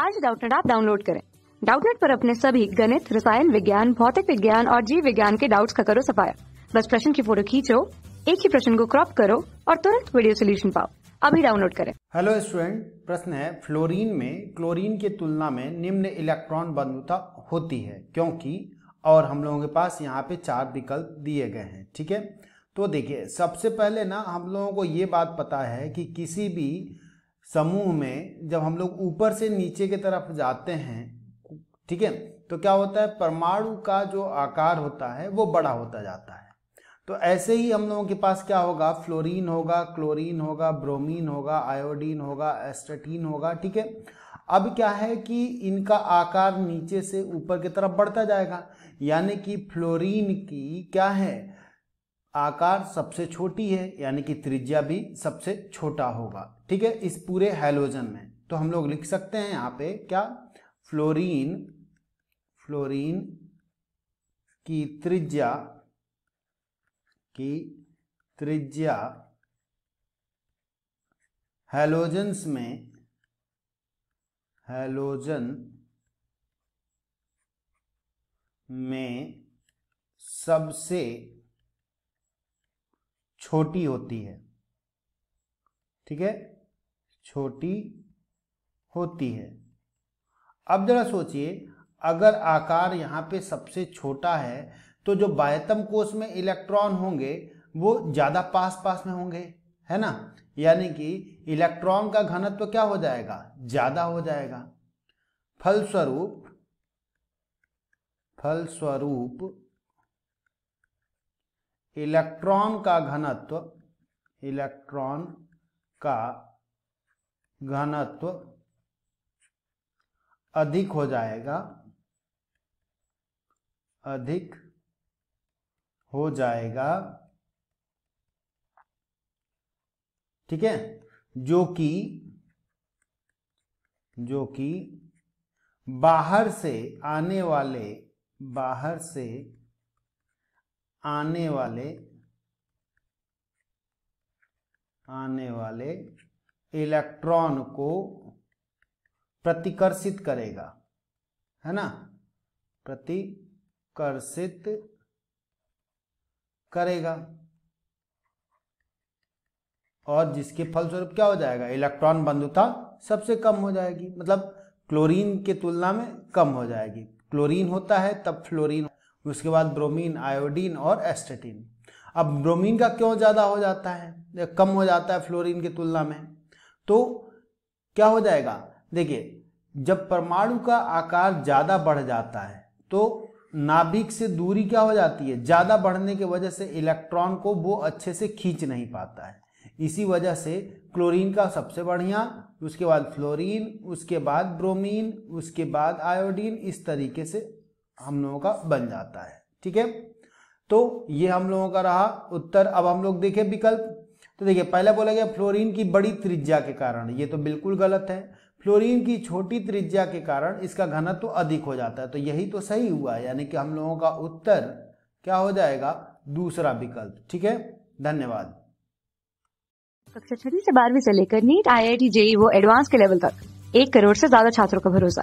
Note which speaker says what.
Speaker 1: आज डाउटनेट आप डाउनलोड करें डाउटनेट पर अपने सभी गणित रसायन विज्ञान भौतिक विज्ञान और जीव विज्ञान के डाउट्स का करो सफाया बस प्रश्न की फोटो खींचो एक ही प्रश्न को क्रॉप करो और तुरंत वीडियो सोल्यूशन पाओ अभी डाउनलोड करें हेलो स्टूडेंट प्रश्न है फ्लोरीन में क्लोरीन की तुलना में निम्न इलेक्ट्रॉन बंधुता होती है क्योंकि और हम लोगों के पास यहाँ पे चार विकल्प दिए गए हैं ठीक है तो देखिए सबसे पहले ना हम लोगों को ये बात पता है कि किसी भी समूह में जब हम लोग ऊपर से नीचे की तरफ जाते हैं ठीक है तो क्या होता है परमाणु का जो आकार होता है वो बड़ा होता जाता है तो ऐसे ही हम लोगों के पास क्या होगा फ्लोरीन होगा क्लोरीन होगा ब्रोमीन होगा आयोडीन होगा एस्टेटीन होगा ठीक है अब क्या है कि इनका आकार नीचे से ऊपर की तरफ बढ़ता जाएगा यानी कि फ्लोरीन की क्या है आकार सबसे छोटी है यानी कि त्रिज्या भी सबसे छोटा होगा ठीक है इस पूरे हेलोजन में तो हम लोग लिख सकते हैं यहाँ पे क्या फ्लोरीन फ्लोरीन की त्रिज्या की त्रिज्या हेलोजन्स में हेलोजन में सबसे छोटी होती है ठीक है छोटी होती है अब जरा सोचिए अगर आकार यहाँ पे सबसे छोटा है तो जो बायतम कोष में इलेक्ट्रॉन होंगे वो ज़्यादा पास पास में होंगे है ना यानी कि इलेक्ट्रॉन का घनत्व क्या हो जाएगा ज़्यादा हो जाएगा फलस्वरूप फलस्वरूप इलेक्ट्रॉन का घनत्व इलेक्ट्रॉन का घनत्व अधिक हो जाएगा अधिक हो जाएगा ठीक है जो कि जो कि बाहर से आने वाले बाहर से आने वाले आने वाले इलेक्ट्रॉन को प्रतिकर्षित करेगा है ना प्रतिकर्षित करेगा और जिसके फलस्वरूप क्या हो जाएगा इलेक्ट्रॉन बंधुता सबसे कम हो जाएगी मतलब क्लोरीन के तुलना में कम हो जाएगी क्लोरीन होता है तब फ्लोरीन उसके बाद ब्रोमीन आयोडीन और एस्टेटिन अब ब्रोमीन का क्यों ज़्यादा हो जाता है कम हो जाता है फ्लोरीन की तुलना में तो क्या हो जाएगा देखिए जब परमाणु का आकार ज़्यादा बढ़ जाता है तो नाभिक से दूरी क्या हो जाती है ज़्यादा बढ़ने की वजह से इलेक्ट्रॉन को वो अच्छे से खींच नहीं पाता है इसी वजह से क्लोरीन का सबसे बढ़िया उसके बाद फ्लोरीन उसके बाद ब्रोमीन उसके बाद आयोडीन इस तरीके से हम लोगों का बन जाता है ठीक है तो ये हम लोगों का रहा उत्तर अब हम लोग देखें विकल्प तो देखिए पहले बोला गया फ्लोरीन की बड़ी त्रिज्या के कारण ये तो बिल्कुल गलत है फ्लोरीन की छोटी त्रिज्या के कारण इसका घनत्व तो अधिक हो जाता है तो यही तो सही हुआ यानी कि हम लोगों का उत्तर क्या हो जाएगा दूसरा विकल्प ठीक है धन्यवाद कक्षा छठी से बारहवीं से लेकर NEET I I T JEE वो एडवांस के लेवल तक एक करोड़ से ज्यादा छात्रों का भरोसा